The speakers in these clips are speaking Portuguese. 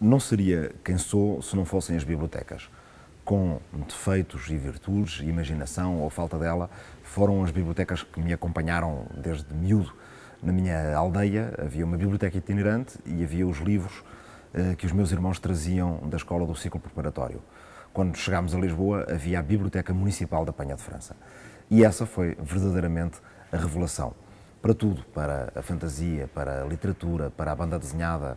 não seria quem sou se não fossem as bibliotecas. Com defeitos e virtudes, imaginação ou falta dela, foram as bibliotecas que me acompanharam desde miúdo. Na minha aldeia havia uma biblioteca itinerante e havia os livros eh, que os meus irmãos traziam da escola do ciclo preparatório. Quando chegámos a Lisboa, havia a Biblioteca Municipal da Penha de França. E essa foi verdadeiramente a revelação. Para tudo, para a fantasia, para a literatura, para a banda desenhada,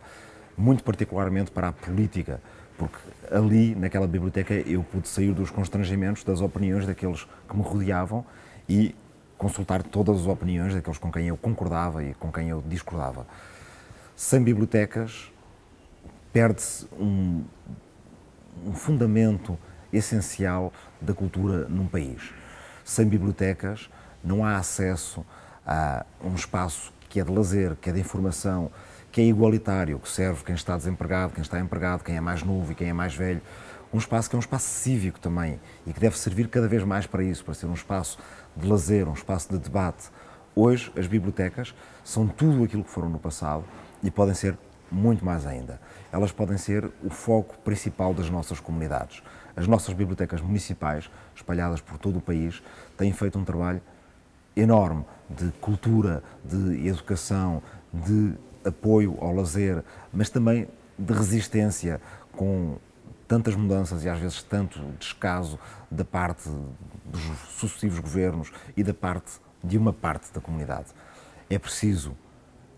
muito particularmente para a política, porque ali, naquela biblioteca, eu pude sair dos constrangimentos, das opiniões daqueles que me rodeavam e consultar todas as opiniões daqueles com quem eu concordava e com quem eu discordava. Sem bibliotecas, perde-se um, um fundamento essencial da cultura num país. Sem bibliotecas, não há acesso a um espaço que é de lazer, que é de informação, que é igualitário, que serve quem está desempregado, quem está empregado, quem é mais novo e quem é mais velho. Um espaço que é um espaço cívico também e que deve servir cada vez mais para isso, para ser um espaço de lazer, um espaço de debate. Hoje, as bibliotecas são tudo aquilo que foram no passado e podem ser muito mais ainda. Elas podem ser o foco principal das nossas comunidades. As nossas bibliotecas municipais, espalhadas por todo o país, têm feito um trabalho enorme de cultura, de educação, de apoio ao lazer, mas também de resistência com tantas mudanças e às vezes tanto descaso da parte dos sucessivos governos e da parte de uma parte da comunidade. É preciso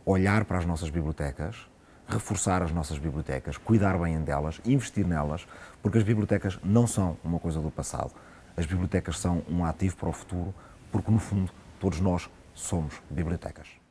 olhar para as nossas bibliotecas, reforçar as nossas bibliotecas, cuidar bem delas, investir nelas, porque as bibliotecas não são uma coisa do passado. As bibliotecas são um ativo para o futuro, porque no fundo todos nós somos bibliotecas.